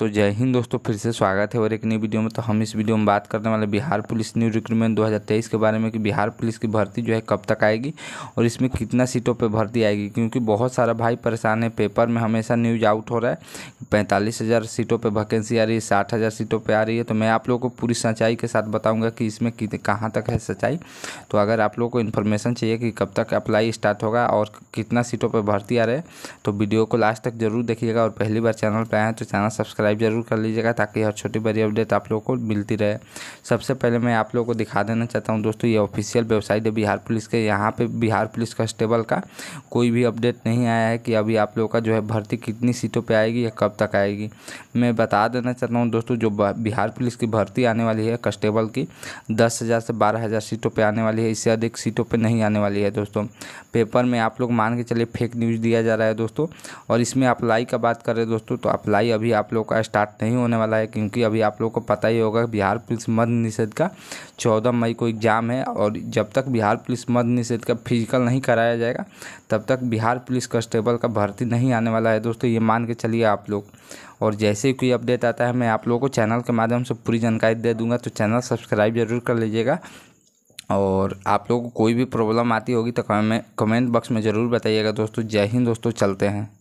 तो जय हिंद दोस्तों फिर से स्वागत है और एक नई वीडियो में तो हम इस वीडियो में बात करने वाले बिहार पुलिस न्यू रिक्रूटमेंट 2023 के बारे में कि बिहार पुलिस की भर्ती जो है कब तक आएगी और इसमें कितना सीटों पे भर्ती आएगी क्योंकि बहुत सारा भाई परेशान है पेपर में हमेशा न्यूज आउट हो रहा है पैंतालीस हज़ार सीटों पर वैकेंसी आ रही है साठ हज़ार सीटों पर आ रही है तो मैं आप लोगों को पूरी सच्चाई के साथ बताऊँगा कि इसमें कहाँ तक है सच्चाई तो अगर आप लोग को इन्फॉर्मेशन चाहिए कि कब तक अप्लाई स्टार्ट होगा और कितना सीटों पर भर्ती आ रहे तो वीडियो को लास्ट तक जरूर देखिएगा और पहली बार चैनल पर आए हैं तो चैनल सब्सक्राइब सब्सक्राइब जरूर कर लीजिएगा ताकि हर छोटी बड़ी अपडेट आप लोगों को मिलती रहे सबसे पहले मैं आप लोगों को दिखा देना चाहता हूँ दोस्तों ये ऑफिशियल वेबसाइट है बिहार पुलिस के यहाँ पर बिहार पुलिस कांस्टेबल का कोई भी अपडेट नहीं आया है कि अभी आप लोगों का जो है भर्ती कितनी सीटों पर आएगी या कब तक आएगी मैं बता देना चाहता हूँ दोस्तों जो बिहार पुलिस की भर्ती आने वाली है कांस्टेबल की दस हज़ार से बारह हज़ार सीटों पर आने वाली है इससे अधिक सीटों पर नहीं आने वाली है दोस्तों पेपर में आप लोग मान के चलिए फेक न्यूज़ दिया जा रहा है दोस्तों और इसमें अप्लाई का बात करें दोस्तों तो अप्लाई अभी आप लोग का स्टार्ट नहीं होने वाला है क्योंकि अभी आप लोग को पता ही होगा बिहार पुलिस मध्य निषेध का चौदह मई को एग्ज़ाम है और जब तक बिहार पुलिस मध्य निषेध का फिजिकल नहीं कराया जाएगा तब तक बिहार पुलिस कांस्टेबल का भर्ती नहीं आने वाला है दोस्तों ये मान के चलिए आप लोग और जैसे ही कोई अपडेट आता है मैं आप लोगों को चैनल के माध्यम से पूरी जानकारी दे दूंगा तो चैनल सब्सक्राइब जरूर कर लीजिएगा और आप लोगों को कोई भी प्रॉब्लम आती होगी तो कमेंट बॉक्स में ज़रूर बताइएगा दोस्तों जय हिंद दोस्तों चलते हैं